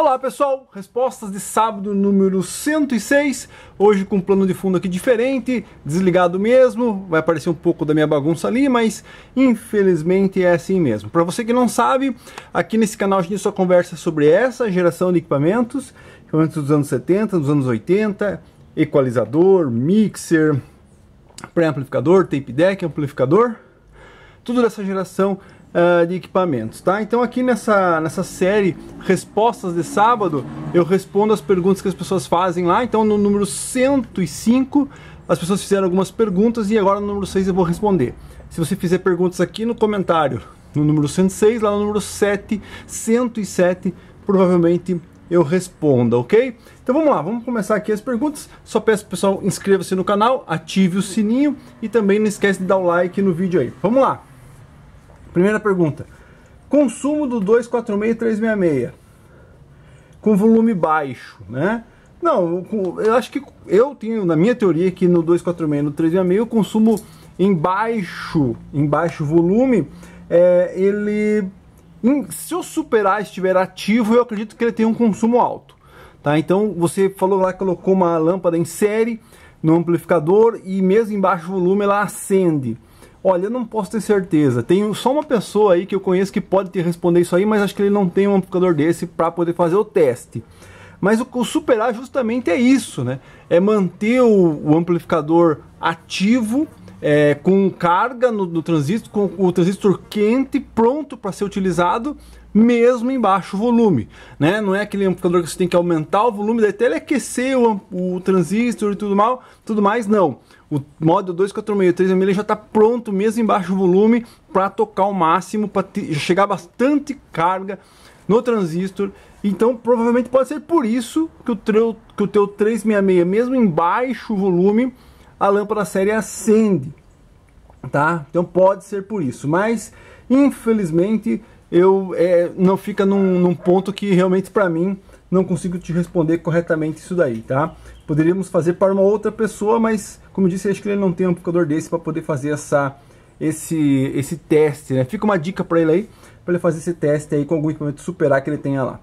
Olá pessoal, respostas de sábado número 106, hoje com um plano de fundo aqui diferente, desligado mesmo, vai aparecer um pouco da minha bagunça ali, mas infelizmente é assim mesmo. Para você que não sabe, aqui nesse canal a gente só conversa sobre essa geração de equipamentos, equipamentos dos anos 70, dos anos 80, equalizador, mixer, pré-amplificador, tape deck, amplificador, tudo dessa geração uh, de equipamentos, tá? Então aqui nessa, nessa série Respostas de Sábado, eu respondo as perguntas que as pessoas fazem lá, então no número 105 as pessoas fizeram algumas perguntas e agora no número 6 eu vou responder. Se você fizer perguntas aqui no comentário, no número 106, lá no número 7, 107, provavelmente eu responda, ok? Então vamos lá, vamos começar aqui as perguntas. Só peço pessoal, inscreva-se no canal, ative o sininho e também não esquece de dar o like no vídeo aí. Vamos lá! Primeira pergunta. Consumo do 246 366 com volume baixo, né? Não, eu acho que eu tenho na minha teoria que no 246 no 366 o consumo em baixo, em baixo volume, é, ele se eu superar estiver ativo, eu acredito que ele tem um consumo alto. Tá? Então você falou lá que colocou uma lâmpada em série no amplificador e mesmo em baixo volume ela acende. Olha, eu não posso ter certeza. Tem só uma pessoa aí que eu conheço que pode te responder isso aí, mas acho que ele não tem um amplificador desse para poder fazer o teste. Mas o, o, superar justamente é isso, né? É manter o, o amplificador ativo, é, com carga no, no transistor, com o transistor quente, pronto para ser utilizado, mesmo em baixo volume, né? Não é aquele amplificador que você tem que aumentar o volume, daí até ele aquecer o, o transistor e tudo mal, tudo mais, não. O modo 246 já está pronto, mesmo em baixo volume, para tocar o máximo, para chegar bastante carga no transistor. Então, provavelmente pode ser por isso que o, teu, que o teu 366, mesmo em baixo volume, a lâmpada série acende, tá? Então pode ser por isso, mas infelizmente eu é, não fica num, num ponto que realmente para mim não consigo te responder corretamente isso daí, tá? poderíamos fazer para uma outra pessoa, mas como eu disse, acho que ele não tem um amplificador desse para poder fazer essa, esse, esse teste. Né? Fica uma dica para ele aí, para ele fazer esse teste aí com algum equipamento superar que ele tenha lá.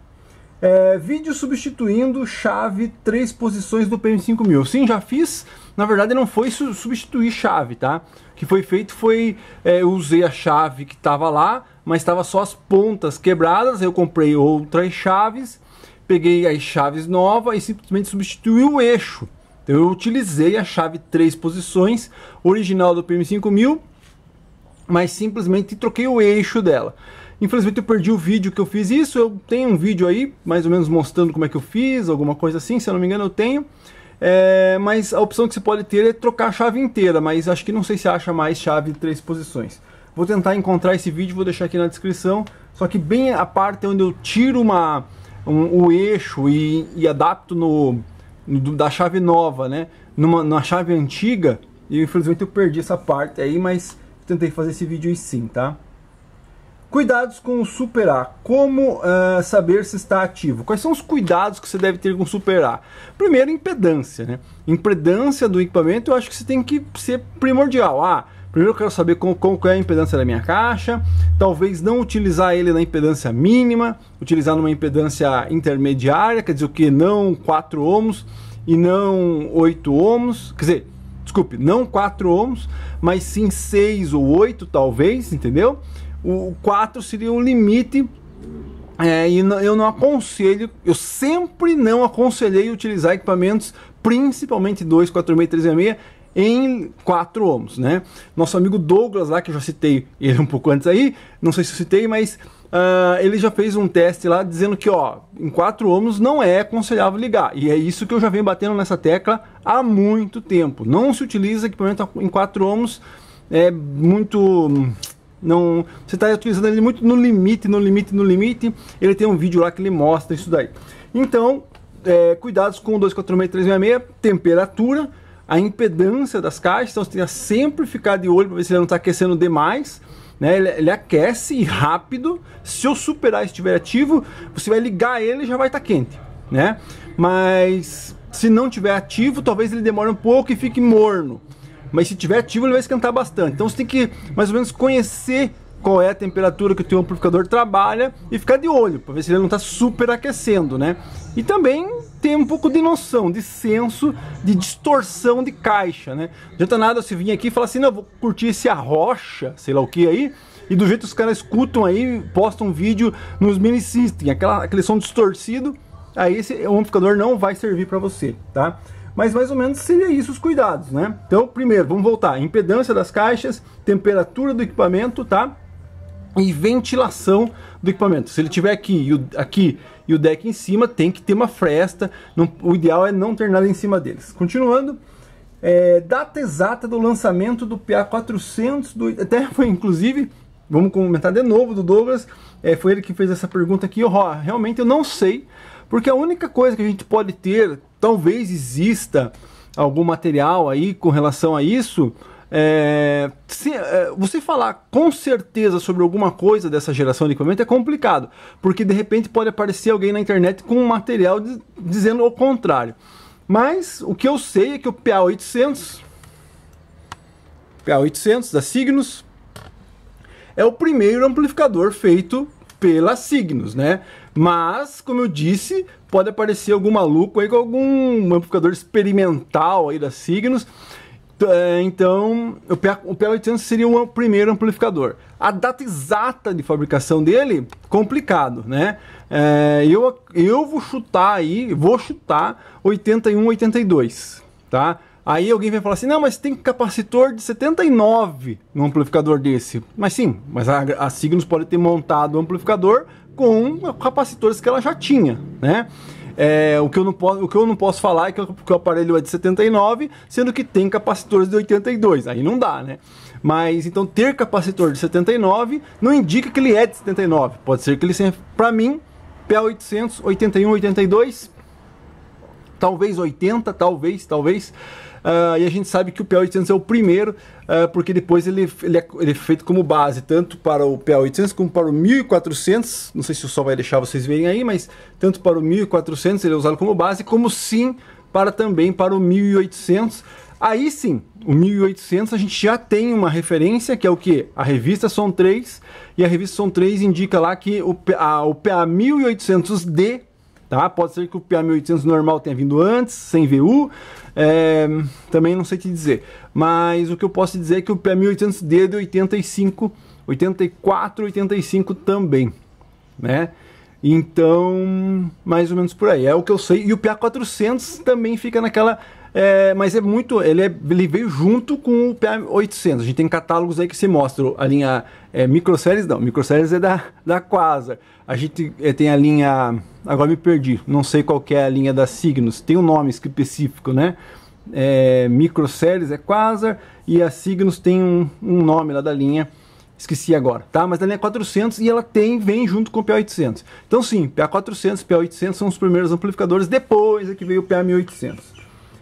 É, vídeo substituindo chave três posições do PM5000. Sim, já fiz. Na verdade, não foi su substituir chave, tá? O que foi feito foi é, eu usei a chave que estava lá, mas estava só as pontas quebradas. Eu comprei outras chaves peguei as chaves novas e simplesmente substituí o eixo. Então eu utilizei a chave três posições, original do PM5000, mas simplesmente troquei o eixo dela. Infelizmente eu perdi o vídeo que eu fiz isso, eu tenho um vídeo aí, mais ou menos mostrando como é que eu fiz, alguma coisa assim, se eu não me engano eu tenho. É, mas a opção que você pode ter é trocar a chave inteira, mas acho que não sei se acha mais chave 3 três posições. Vou tentar encontrar esse vídeo, vou deixar aqui na descrição, só que bem a parte onde eu tiro uma um, o eixo e, e adapto no, no, da chave nova, né? Numa, numa chave antiga. E infelizmente eu perdi essa parte aí, mas tentei fazer esse vídeo aí sim, tá? Cuidados com o Super A. Como uh, saber se está ativo? Quais são os cuidados que você deve ter com o Super A? Primeiro, impedância, né? Impedância do equipamento eu acho que você tem que ser primordial. Ah, Primeiro eu quero saber qual, qual é a impedância da minha caixa, talvez não utilizar ele na impedância mínima, utilizar numa impedância intermediária, quer dizer o que? Não 4 ohms e não 8 ohms, quer dizer, desculpe, não 4 ohms, mas sim 6 ou 8 talvez, entendeu? O 4 seria o limite é, e eu não aconselho, eu sempre não aconselhei utilizar equipamentos, principalmente 2, 4, 6, 3, 6, em 4 ohms, né? Nosso amigo Douglas lá, que eu já citei ele um pouco antes aí, não sei se eu citei, mas uh, ele já fez um teste lá dizendo que, ó, em 4 ohms não é aconselhável ligar. E é isso que eu já venho batendo nessa tecla há muito tempo. Não se utiliza equipamento em 4 ohms, é muito... Não, você está utilizando ele muito no limite, no limite, no limite. Ele tem um vídeo lá que ele mostra isso daí. Então, é, cuidados com o 246366, temperatura, a impedância das caixas, então você tem que sempre ficar de olho para ver se ele não está aquecendo demais. Né? Ele, ele, aquece rápido. Se eu superar estiver ativo, você vai ligar ele e já vai estar tá quente, né? Mas se não tiver ativo, talvez ele demore um pouco e fique morno. Mas se tiver ativo, ele vai esquentar bastante. Então você tem que mais ou menos conhecer qual é a temperatura que o teu amplificador trabalha e ficar de olho para ver se ele não está super aquecendo, né? E também tem um pouco de noção, de senso, de distorção de caixa, né? Não adianta nada se vir aqui e falar assim, não, vou curtir esse arrocha, sei lá o que aí, e do jeito que os caras escutam aí, postam um vídeo nos mini system, aquela, aquele som distorcido, aí esse amplificador não vai servir para você, tá? Mas mais ou menos seria isso os cuidados, né? Então, primeiro, vamos voltar, impedância das caixas, temperatura do equipamento, tá? E ventilação do equipamento. Se ele tiver aqui, aqui e o deck em cima tem que ter uma fresta, não, o ideal é não ter nada em cima deles. Continuando, é, data exata do lançamento do PA 400, do, até foi inclusive, vamos comentar de novo do Douglas, é, foi ele que fez essa pergunta aqui, Oh, realmente eu não sei, porque a única coisa que a gente pode ter, talvez exista algum material aí com relação a isso, é, se, é, você falar com certeza sobre alguma coisa dessa geração de equipamento é complicado, porque de repente pode aparecer alguém na internet com um material de, dizendo o contrário. Mas o que eu sei é que o PA800, PA800 da Signos, é o primeiro amplificador feito pela Signos, né? Mas, como eu disse, pode aparecer algum maluco aí com algum amplificador experimental aí da Signos é, então, o, PA, 800 seria o primeiro amplificador. A data exata de fabricação dele, complicado, né? É, eu, eu vou chutar aí, vou chutar 81, 82, tá? Aí alguém vai falar assim, não, mas tem capacitor de 79 no amplificador desse. Mas sim, mas a, a Signos pode ter montado o um amplificador com capacitores que ela já tinha, né? É, o, que eu não posso, o que eu não posso falar é que, que o aparelho é de 79, sendo que tem capacitores de 82. Aí não dá, né? Mas então ter capacitor de 79 não indica que ele é de 79. Pode ser que ele seja, para mim, PA800, 81, 82, talvez 80, talvez, talvez. Uh, e a gente sabe que o PA800 é o primeiro, uh, porque depois ele, ele é, ele, é, feito como base, tanto para o PA800 como para o 1400. Não sei se o sol vai deixar vocês verem aí, mas tanto para o 1400 ele é usado como base, como sim para também para o 1800. Aí sim, o 1800 a gente já tem uma referência, que é o que? A revista Som 3, e a revista Som 3 indica lá que o, a, o PA 1800D tá? Pode ser que o PA1800 normal tenha vindo antes, sem VU, é, também não sei te dizer. Mas o que eu posso dizer é que o PA1800D é de 85, 84, 85 também, né? Então, mais ou menos por aí. É o que eu sei. E o PA400 também fica naquela é, mas é muito. Ele, é, ele veio junto com o PA800. A gente tem catálogos aí que se mostram. A linha é, Microséries, não. Microséries é da, da Quasar. A gente é, tem a linha. Agora me perdi. Não sei qual é a linha da Signos. Tem um nome específico, né? É, Microséries é Quasar. E a Signos tem um, um nome lá da linha esqueci agora, tá? Mas a linha 400 e ela tem, vem junto com o PA800. Então sim, PA400, PA800 são os primeiros amplificadores, depois é que veio o PA1800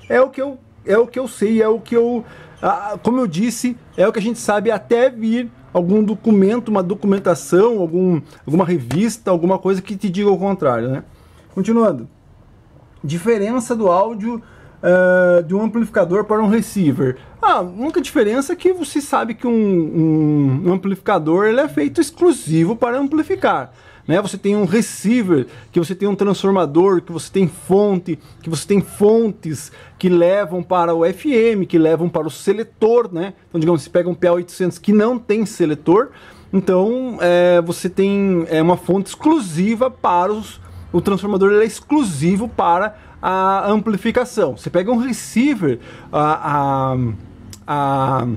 é o que eu é o que eu sei, é o que eu ah, como eu disse, é o que a gente sabe até vir algum documento, uma documentação, algum, alguma revista, alguma coisa que te diga o contrário, né? Continuando. Diferença do áudio Uh, de um amplificador para um receiver. Ah, a única diferença é que você sabe que um, um, um amplificador ele é feito exclusivo para amplificar né? Você tem um receiver, que você tem um transformador, que você tem fonte, que você tem fontes que levam para o FM, que levam para o seletor, né? Então, digamos, você pega um PA800 que não tem seletor, então é, você tem é, uma fonte exclusiva para os... O transformador é exclusivo para a amplificação. Você pega um receiver, a, a, a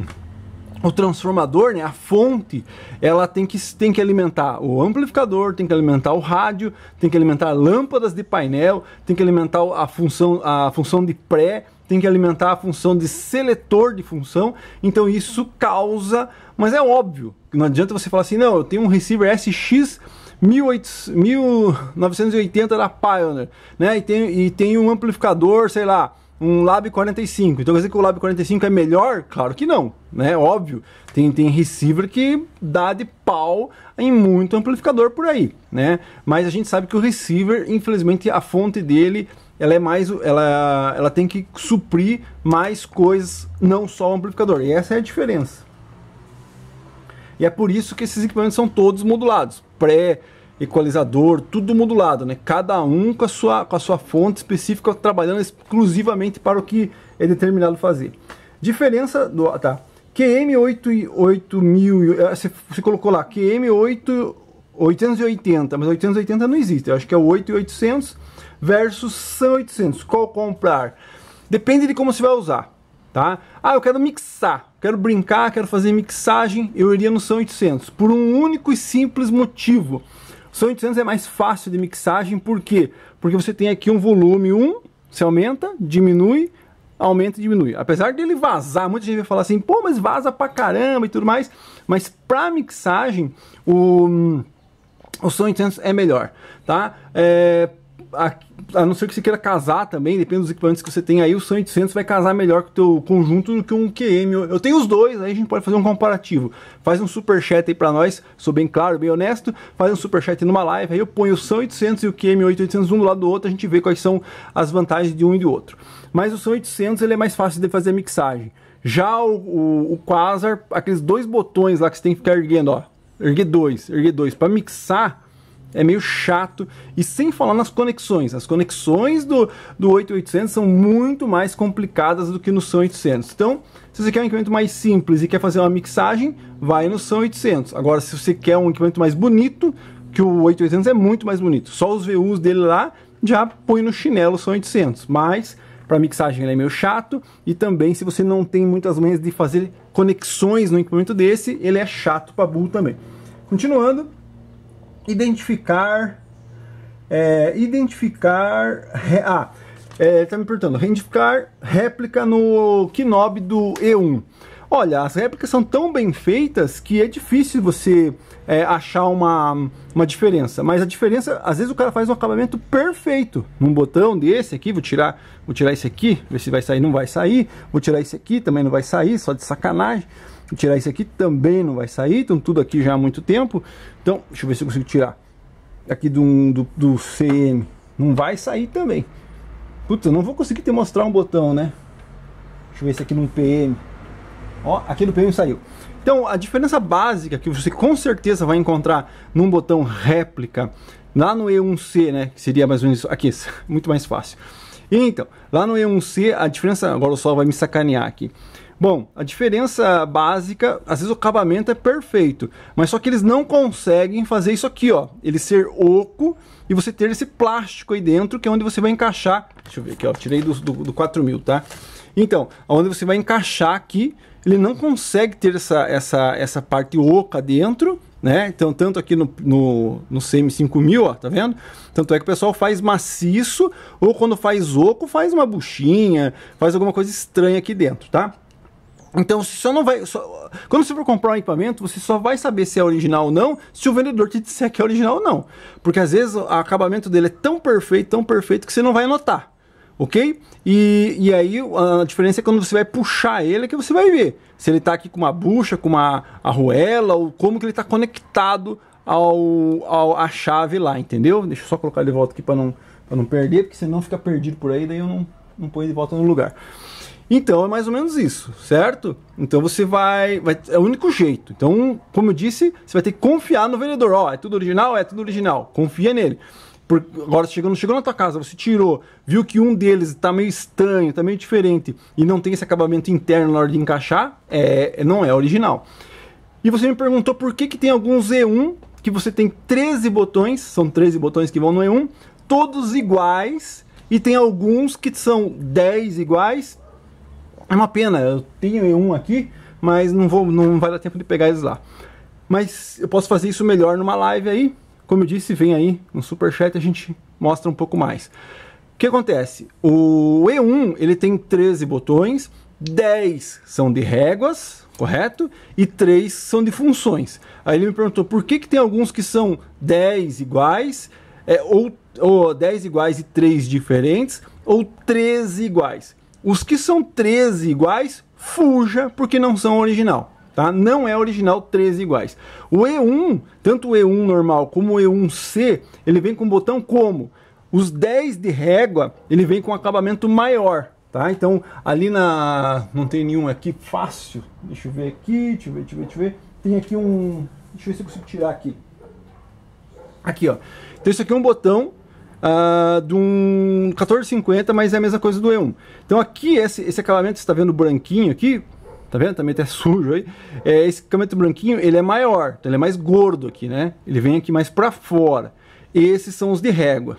o transformador, né, a fonte, ela tem que, tem que alimentar o amplificador, tem que alimentar o rádio, tem que alimentar lâmpadas de painel, tem que alimentar a função, a função de pré, tem que alimentar a função de seletor de função. Então isso causa, mas é óbvio, não adianta você falar assim, não, eu tenho um receiver SX 1980 da Pioneer, né, e tem, e tem um amplificador, sei lá, um Lab 45. Então quer dizer que o Lab 45 é melhor? Claro que não, né? Óbvio. Tem, tem receiver que dá de pau em muito amplificador por aí, né? Mas a gente sabe que o receiver, infelizmente, a fonte dele ela é mais ela, ela tem que suprir mais coisas, não só o amplificador. E essa é a diferença. E é por isso que esses equipamentos são todos modulados. Pré equalizador, tudo modulado, né? Cada um com a sua, com a sua fonte específica, trabalhando exclusivamente para o que é determinado fazer. Diferença do. Tá. QM8000. Eh, você, você colocou lá QM8, 880, mas 880 não existe. Eu acho que é o 8800 versus 800. Qual comprar? Depende de como você vai usar. Tá? Ah, eu quero mixar, quero brincar, quero fazer mixagem, eu iria no São 800, por um único e simples motivo. Som 800 é mais fácil de mixagem, por quê? Porque você tem aqui um volume 1, um, você aumenta, diminui, aumenta e diminui. Apesar dele vazar, muita gente vai falar assim, pô, mas vaza pra caramba e tudo mais, mas pra mixagem, o, hum, o som 800 é melhor, tá? É, a, a, não ser que você queira casar também, depende dos equipamentos que você tem aí, o Sun 800 vai casar melhor com o teu conjunto do que um QM. Eu tenho os dois, aí a gente pode fazer um comparativo. Faz um super chat aí para nós, sou bem claro, bem honesto, faz um super chat numa live, aí eu ponho o Sun 800 e o QM 8800 um do lado do outro, a gente vê quais são as vantagens de um e do outro. Mas o Sun 800 ele é mais fácil de fazer a mixagem. Já o, o, o Quasar, aqueles dois botões lá que você tem que ficar erguendo, ó, erguer dois, erguer dois, para mixar é meio chato. E sem falar nas conexões. As conexões do, do 8800 são muito mais complicadas do que no São 800. Então, se você quer um equipamento mais simples e quer fazer uma mixagem, vai no São 800. Agora, se você quer um equipamento mais bonito, que o 8800 é muito mais bonito. Só os VUs dele lá já põe no chinelo o São 800. Mas para mixagem ele é meio chato e também se você não tem muitas manhas de fazer conexões no equipamento desse, ele é chato para burro também. Continuando, identificar. É, identificar. Ah, é, tá me perguntando. Identificar réplica no Knob do E1. Olha, as réplicas são tão bem feitas que é difícil você é, achar uma, uma diferença. Mas a diferença, às vezes o cara faz um acabamento perfeito num botão desse aqui. Vou tirar, vou tirar esse aqui, ver se vai sair, não vai sair. Vou tirar esse aqui, também não vai sair, só de sacanagem tirar isso aqui também não vai sair, estão tudo aqui já há muito tempo. Então, deixa eu ver se eu consigo tirar aqui do, do, do CM. Não vai sair também. Puta, não vou conseguir te mostrar um botão, né? Deixa eu ver se aqui no PM. Ó, aqui no PM saiu. Então, a diferença básica que você com certeza vai encontrar num botão réplica, lá no E1C, né? Que seria mais ou menos aqui, muito mais fácil. Então, lá no E1C, a diferença. Agora o sol vai me sacanear aqui. Bom, a diferença básica, às vezes o acabamento é perfeito, mas só que eles não conseguem fazer isso aqui, ó. Ele ser oco e você ter esse plástico aí dentro, que é onde você vai encaixar. Deixa eu ver aqui, ó. Tirei do, do, do 4000, tá? Então, onde você vai encaixar aqui, ele não consegue ter essa, essa, essa parte oca dentro, né? Então, tanto aqui no, no, no CM5000, ó, tá vendo? Tanto é que o pessoal faz maciço, ou quando faz oco, faz uma buchinha, faz alguma coisa estranha aqui dentro, tá? Então, só não vai. Só, quando você for comprar um equipamento, você só vai saber se é original ou não, se o vendedor te disser que é original ou não. Porque às vezes o acabamento dele é tão perfeito, tão perfeito, que você não vai notar. Ok? E, e aí a diferença é quando você vai puxar ele que você vai ver. Se ele está aqui com uma bucha, com uma arruela, ou como que ele está conectado ao, ao, à chave lá, entendeu? Deixa eu só colocar de volta aqui para não, não perder, porque senão fica perdido por aí, daí eu não, não ponho de volta no lugar. Então é mais ou menos isso, certo? Então você vai, vai, É o único jeito. Então, como eu disse, você vai ter que confiar no vendedor. Ó, oh, é tudo original? É tudo original. Confia nele. Por, agora, chegou, chegou na tua casa, você tirou, viu que um deles está meio estranho, está meio diferente e não tem esse acabamento interno na hora de encaixar, é, é não é original. E você me perguntou por que, que tem alguns Z1 que você tem 13 botões, são 13 botões que vão no E1, todos iguais, e tem alguns que são 10 iguais é uma pena, eu tenho um aqui, mas não, vou, não vai dar tempo de pegar eles lá. Mas eu posso fazer isso melhor numa live aí. Como eu disse, vem aí no super chat a gente mostra um pouco mais. O que acontece? O E1 ele tem 13 botões, 10 são de réguas, correto? E 3 são de funções. Aí ele me perguntou por que, que tem alguns que são 10 iguais, é, ou, ou 10 iguais e 3 diferentes, ou 13 iguais. Os que são 13 iguais, fuja, porque não são original. Tá? Não é original 13 iguais. O E1, tanto o E1 normal como o E1C, ele vem com botão como? Os 10 de régua, ele vem com acabamento maior, tá? Então, ali na... não tem nenhum aqui fácil. Deixa eu ver aqui, deixa eu ver, deixa eu ver, deixa eu ver. Tem aqui um... deixa eu ver se eu consigo tirar aqui. Aqui, ó. Então, isso aqui é um botão uh, de um 1450, mas é a mesma coisa do E1. Então aqui, esse, esse acabamento que você está vendo branquinho aqui, tá vendo? Também tá sujo aí. É, esse acabamento branquinho, ele é maior, então ele é mais gordo aqui, né? Ele vem aqui mais para fora. Esses são os de régua.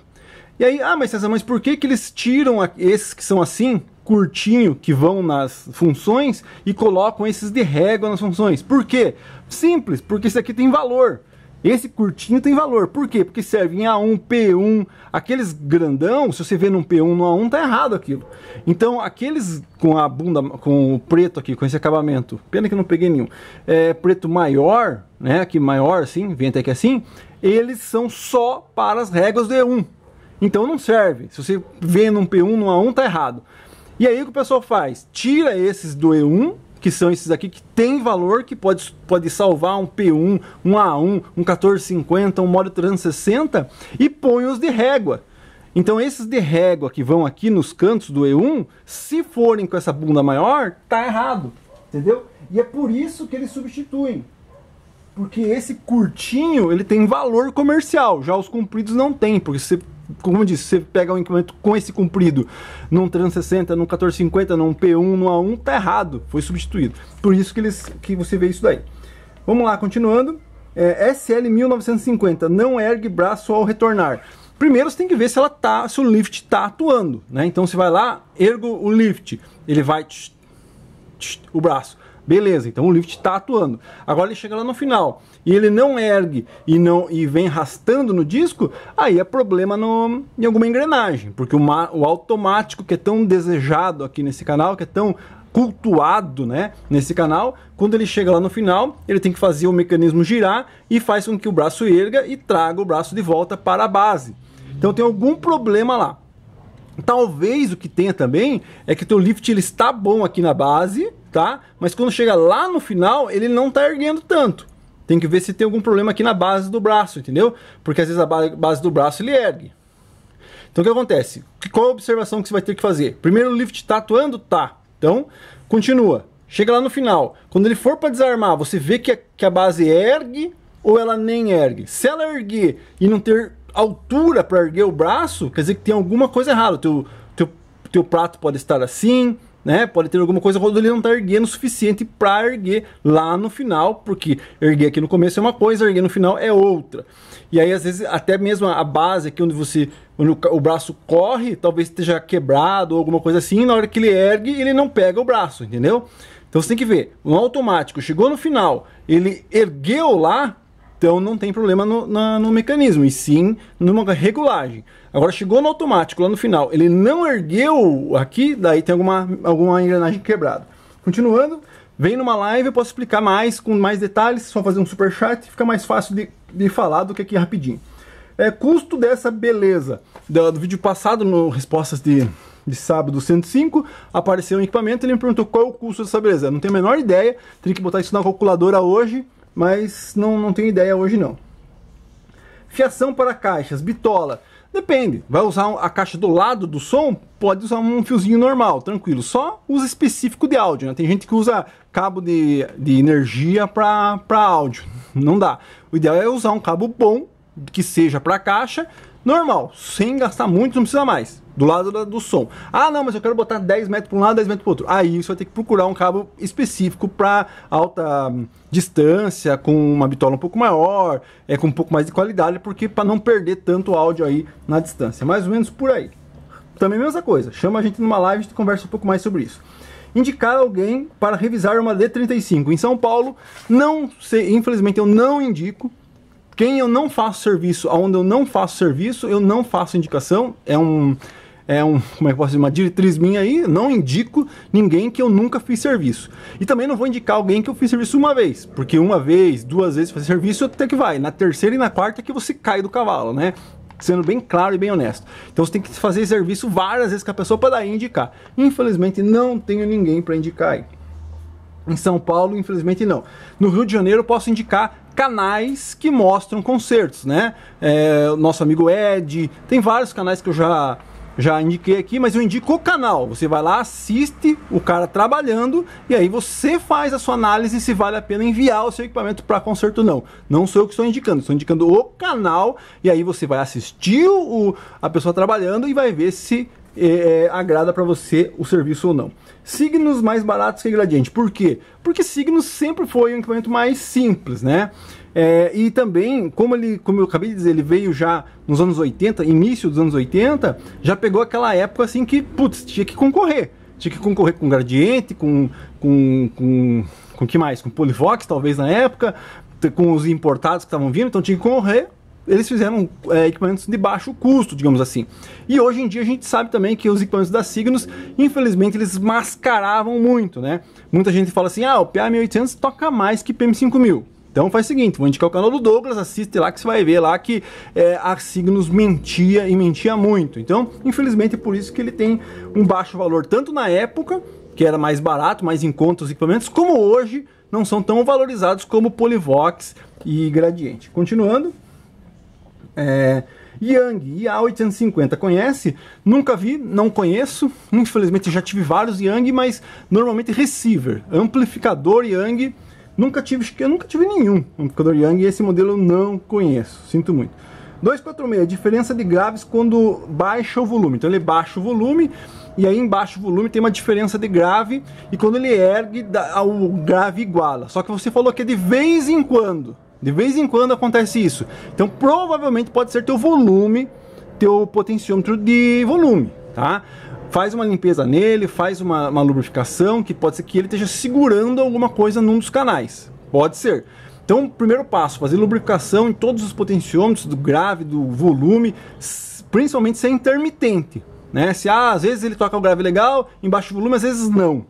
E aí, ah, mas César, mas por que, que eles tiram esses que são assim, curtinho, que vão nas funções, e colocam esses de régua nas funções? Por quê? Simples, porque isso aqui tem valor. Esse curtinho tem valor. Por quê? Porque serve em A1, P1. Aqueles grandão, se você vê num P1, no A1, tá errado aquilo. Então, aqueles com a bunda, com o preto aqui, com esse acabamento, pena que eu não peguei nenhum, é, preto maior, né, aqui maior assim, vem até aqui assim, eles são só para as réguas do E1. Então não serve. Se você vê num P1, num A1, tá errado. E aí o que o pessoal faz? Tira esses do E1 que são esses aqui que tem valor, que pode, pode salvar um P1, um A1, um 1450, um modo 360 e põe os de régua. Então esses de régua que vão aqui nos cantos do E1, se forem com essa bunda maior, tá errado, entendeu? E é por isso que eles substituem. Porque esse curtinho, ele tem valor comercial, já os compridos não tem, porque se você como eu disse, você pega um equipamento com esse comprido num 360, num 1450, num P1, num A1, tá errado, foi substituído. Por isso que, eles, que você vê isso daí. Vamos lá, continuando. É, SL 1950, não ergue braço ao retornar. Primeiro você tem que ver se ela tá, se o lift tá atuando, né? Então você vai lá, ergo o lift, ele vai tch, tch, o braço. Beleza, então o lift tá atuando. Agora ele chega lá no final e ele não ergue e não e vem arrastando no disco, aí é problema no, em alguma engrenagem, porque o, o automático que é tão desejado aqui nesse canal, que é tão cultuado, né, nesse canal, quando ele chega lá no final, ele tem que fazer o mecanismo girar e faz com que o braço erga e traga o braço de volta para a base. Então tem algum problema lá. Talvez o que tenha também é que o teu lift ele está bom aqui na base, tá? Mas quando chega lá no final, ele não está erguendo tanto. Tem que ver se tem algum problema aqui na base do braço, entendeu? Porque às vezes a base do braço ele ergue. Então o que acontece? Qual a observação que você vai ter que fazer? Primeiro o lift tá atuando? Tá. Então, continua. Chega lá no final. Quando ele for para desarmar, você vê que a, que a base ergue ou ela nem ergue. Se ela erguer e não ter altura para erguer o braço, quer dizer que tem alguma coisa errada. Teu, teu, teu prato pode estar assim, né? Pode ter alguma coisa quando ele não está erguendo o suficiente para erguer lá no final, porque erguer aqui no começo é uma coisa, erguer no final é outra. E aí, às vezes, até mesmo a base aqui onde você onde o braço corre, talvez esteja quebrado ou alguma coisa assim, na hora que ele ergue, ele não pega o braço, entendeu? Então você tem que ver, no automático, chegou no final, ele ergueu lá, então não tem problema no, na, no, mecanismo, e sim numa regulagem. Agora chegou no automático lá no final, ele não ergueu aqui, daí tem alguma, alguma engrenagem quebrada. Continuando, vem numa live, eu posso explicar mais, com mais detalhes, só fazer um super chat, fica mais fácil de, de falar do que aqui rapidinho. É, custo dessa beleza, do, do vídeo passado, no Respostas de, de sábado 105, apareceu um equipamento, e ele me perguntou qual é o custo dessa beleza. Eu não tenho a menor ideia, teria que botar isso na calculadora hoje, mas não, não tenho ideia hoje não. Fiação para caixas, bitola. Depende, vai usar a caixa do lado do som? Pode usar um fiozinho normal, tranquilo. Só usa específico de áudio, né? Tem gente que usa cabo de, de energia para áudio. Não dá. O ideal é usar um cabo bom, que seja para caixa, normal, sem gastar muito, não precisa mais do lado do, do som. Ah, não, mas eu quero botar 10 metros para um lado, 10 metros para outro. Aí você vai ter que procurar um cabo específico para alta hum, distância, com uma bitola um pouco maior, é com um pouco mais de qualidade, porque para não perder tanto áudio aí na distância. Mais ou menos por aí. Também mesma coisa, chama a gente numa live, a gente conversa um pouco mais sobre isso indicar alguém para revisar uma D35. Em São Paulo, não sei, infelizmente eu não indico. Quem eu não faço serviço, aonde eu não faço serviço, eu não faço indicação. É um é um, como é que posso dizer, uma diretriz minha aí, não indico ninguém que eu nunca fiz serviço. E também não vou indicar alguém que eu fiz serviço uma vez, porque uma vez, duas vezes fazer serviço até que vai, na terceira e na quarta é que você cai do cavalo, né? Sendo bem claro e bem honesto. Então você tem que fazer serviço várias vezes com a pessoa para daí indicar. Infelizmente não tenho ninguém para indicar aí. Em São Paulo, infelizmente não. No Rio de Janeiro, eu posso indicar canais que mostram concertos, né? É, nosso amigo Ed, tem vários canais que eu já já indiquei aqui, mas eu indico o canal. Você vai lá, assiste o cara trabalhando e aí você faz a sua análise se vale a pena enviar o seu equipamento para conserto ou não. Não sou eu que estou indicando, estou indicando o canal e aí você vai assistir o, a pessoa trabalhando e vai ver se é, é agrada para você o serviço ou não. Signos mais baratos que Gradiente. Por quê? Porque Signos sempre foi um equipamento mais simples, né? É, e também, como ele, como eu acabei de dizer, ele veio já nos anos 80, início dos anos 80, já pegou aquela época assim que, putz, tinha que concorrer. Tinha que concorrer com Gradiente, com. com. com. com que mais? Com Polivox, talvez na época, com os importados que estavam vindo, então tinha que concorrer eles fizeram é, equipamentos de baixo custo, digamos assim. E hoje em dia a gente sabe também que os equipamentos da Signos, infelizmente, eles mascaravam muito, né? Muita gente fala assim, ah, o PA-1800 toca mais que PM5000. Então faz o seguinte, vou indicar o canal do Douglas, assiste lá que você vai ver lá que é, a Signos mentia e mentia muito. Então, infelizmente, é por isso que ele tem um baixo valor, tanto na época, que era mais barato, mais em conta os equipamentos, como hoje não são tão valorizados como Polivox e Gradiente. Continuando, é, Yang IA850, conhece? Nunca vi, não conheço. Infelizmente já tive vários Yang, mas normalmente receiver, amplificador Yang Nunca tive, eu nunca tive nenhum amplificador Yang e esse modelo eu não conheço, sinto muito. 246, diferença de graves quando baixa o volume. Então ele baixa o volume e aí embaixo o volume tem uma diferença de grave e quando ele ergue o grave iguala. Só que você falou que é de vez em quando. De vez em quando acontece isso. Então provavelmente pode ser teu volume, teu potenciômetro de volume, tá? faz uma limpeza nele, faz uma, uma, lubrificação, que pode ser que ele esteja segurando alguma coisa num dos canais. Pode ser. Então, primeiro passo, fazer lubrificação em todos os potenciômetros, do grave, do volume, principalmente se é intermitente. Né? Se ah, às vezes ele toca o grave legal, em baixo volume, às vezes não.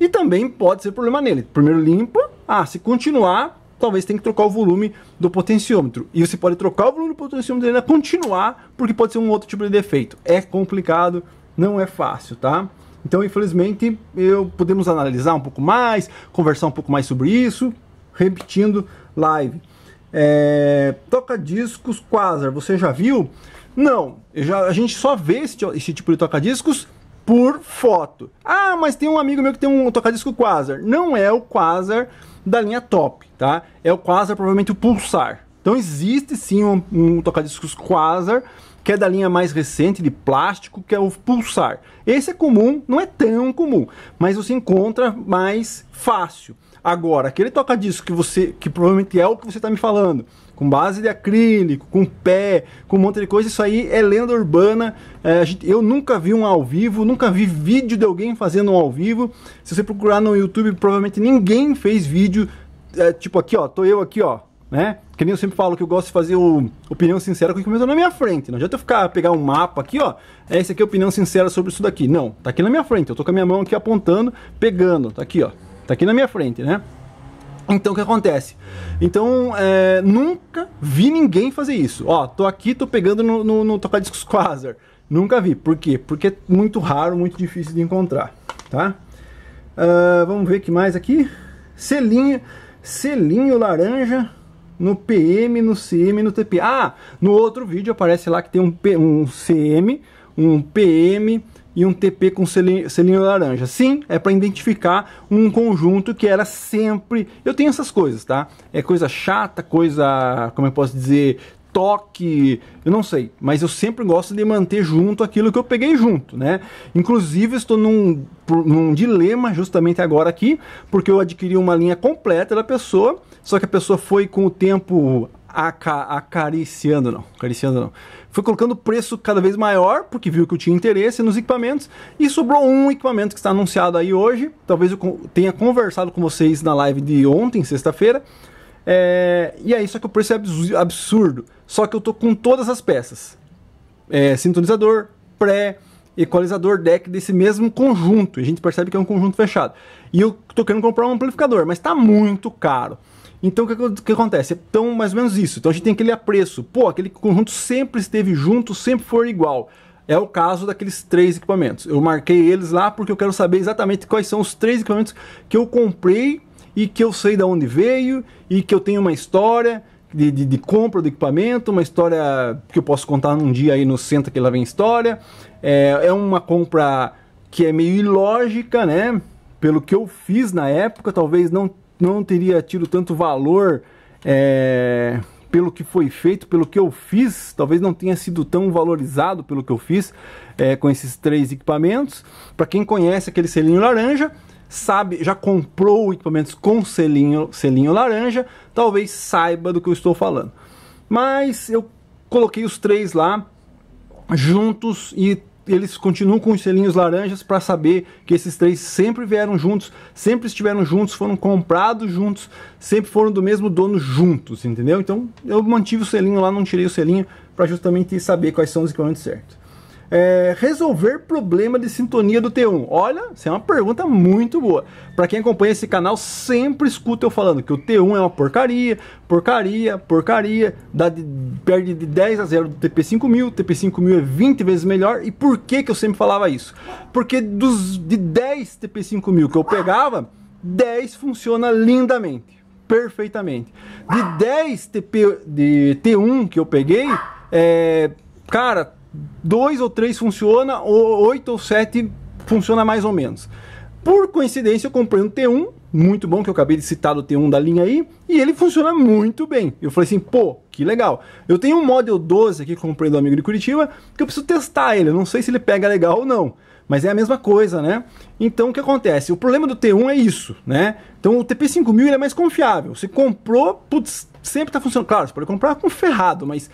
E também pode ser problema nele. Primeiro limpa, ah, se continuar, talvez tenha que trocar o volume do potenciômetro. E você pode trocar o volume do potenciômetro e ainda continuar, porque pode ser um outro tipo de defeito. É complicado, não é fácil, tá? Então, infelizmente, eu podemos analisar um pouco mais, conversar um pouco mais sobre isso, repetindo live. É, toca discos Quasar, você já viu? Não, já, a gente só vê esse, esse tipo de toca discos por foto. Ah, mas tem um amigo meu que tem um toca-disco Quasar. Não é o Quasar da linha top, tá? É o Quasar, provavelmente o Pulsar. Então existe sim um, um toca-discos Quasar que é da linha mais recente de plástico, que é o Pulsar. Esse é comum, não é tão comum, mas você encontra mais fácil. Agora, aquele toca-disco que você, que provavelmente é o que você está me falando, com base de acrílico, com pé, com um monte de coisa, isso aí é lenda urbana. É, gente, eu nunca vi um ao vivo, nunca vi vídeo de alguém fazendo um ao vivo. Se você procurar no YouTube, provavelmente ninguém fez vídeo, é, tipo aqui, ó, tô eu aqui, ó, né? Que nem eu sempre falo que eu gosto de fazer o opinião sincera com o que começou na minha frente. Não adianta eu ficar, pegar um mapa aqui, ó. É, Essa aqui é a opinião sincera sobre isso daqui. Não, tá aqui na minha frente. Eu tô com a minha mão aqui apontando, pegando. Tá aqui, ó. Tá aqui na minha frente, né? Então o que acontece? Então, é, nunca vi ninguém fazer isso. Ó, tô aqui, tô pegando no, no, no toca-discos Quasar. Nunca vi. Por quê? Porque é muito raro, muito difícil de encontrar, tá? Uh, vamos ver o que mais aqui. Selinho, selinho laranja no PM, no CM, no TP. Ah, no outro vídeo aparece lá que tem um, P, um CM, um PM e um TP com selinho, selinho laranja. Sim, é para identificar um conjunto que era sempre. Eu tenho essas coisas, tá? É coisa chata, coisa, como eu posso dizer, toque, eu não sei, mas eu sempre gosto de manter junto aquilo que eu peguei junto, né? Inclusive estou num, num dilema justamente agora aqui, porque eu adquiri uma linha completa da pessoa, só que a pessoa foi com o tempo aca acariciando, não, acariciando não. Foi colocando preço cada vez maior, porque viu que eu tinha interesse nos equipamentos, e sobrou um equipamento que está anunciado aí hoje, talvez eu tenha conversado com vocês na live de ontem, sexta-feira, é, e aí só que o preço é absurdo só que eu tô com todas as peças. É, sintonizador, pré, equalizador, deck desse mesmo conjunto. E a gente percebe que é um conjunto fechado. E eu tô querendo comprar um amplificador, mas está muito caro. Então o que, que, acontece? Então, mais ou menos isso. Então a gente tem aquele apreço. Pô, aquele conjunto sempre esteve junto, sempre foi igual. É o caso daqueles três equipamentos. Eu marquei eles lá porque eu quero saber exatamente quais são os três equipamentos que eu comprei e que eu sei de onde veio e que eu tenho uma história de, de, de, compra do equipamento, uma história que eu posso contar num dia aí no centro que lá vem história. É, é uma compra que é meio ilógica, né? Pelo que eu fiz na época, talvez não, não teria tido tanto valor é, pelo que foi feito, pelo que eu fiz, talvez não tenha sido tão valorizado pelo que eu fiz é, com esses três equipamentos. Para quem conhece aquele selinho laranja, sabe, já comprou equipamentos com selinho, selinho laranja, talvez saiba do que eu estou falando. Mas eu coloquei os três lá juntos e eles continuam com os selinhos laranjas para saber que esses três sempre vieram juntos, sempre estiveram juntos, foram comprados juntos, sempre foram do mesmo dono juntos, entendeu? Então eu mantive o selinho lá, não tirei o selinho para justamente saber quais são os equipamentos certos é, resolver problema de sintonia do T1? Olha, isso é uma pergunta muito boa. Para quem acompanha esse canal, sempre escuta eu falando que o T1 é uma porcaria, porcaria, porcaria, dá de, perde de 10 a 0 do TP5000, TP5000 é 20 vezes melhor. E por que, que eu sempre falava isso? Porque dos, de 10 TP5000 que eu pegava, 10 funciona lindamente, perfeitamente. De 10 TP, de T1 que eu peguei, é, cara, dois ou três funciona, ou oito ou sete funciona mais ou menos. Por coincidência, eu comprei um T1, muito bom, que eu acabei de citar do T1 da linha aí, e ele funciona muito bem. Eu falei assim, pô, que legal. Eu tenho um Model 12 aqui que comprei do amigo de Curitiba, que eu preciso testar ele, eu não sei se ele pega legal ou não. Mas é a mesma coisa, né? Então o que acontece? O problema do T1 é isso, né? Então o TP5000 ele é mais confiável. Você comprou, putz, sempre tá funcionando. Claro, você pode comprar com ferrado, mas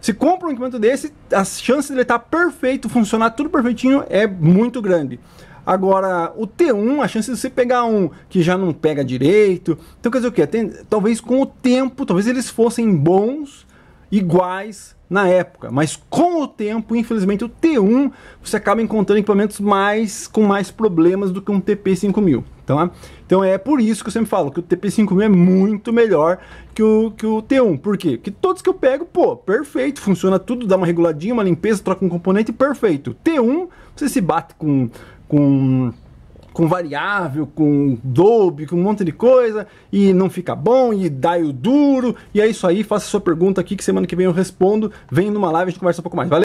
se compra um equipamento desse, a chance dele estar tá perfeito, funcionar tudo perfeitinho é muito grande. Agora, o T1, a chance de você pegar um que já não pega direito. Então, quer dizer o quê? Tem, talvez com o tempo, talvez eles fossem bons, iguais na época. Mas com o tempo, infelizmente, o T1 você acaba encontrando equipamentos mais com mais problemas do que um TP5000. Então, é, Então é por isso que eu sempre falo que o TP5000 é muito melhor que o, que o T1. Por quê? Porque todos que eu pego, pô, perfeito, funciona tudo, dá uma reguladinha, uma limpeza, troca um componente, perfeito. T1, você se bate com... com com variável, com dobe, com um monte de coisa, e não fica bom, e dá o duro, e é isso aí, faça sua pergunta aqui que semana que vem eu respondo, vem numa live, a gente conversa um pouco mais. Valeu!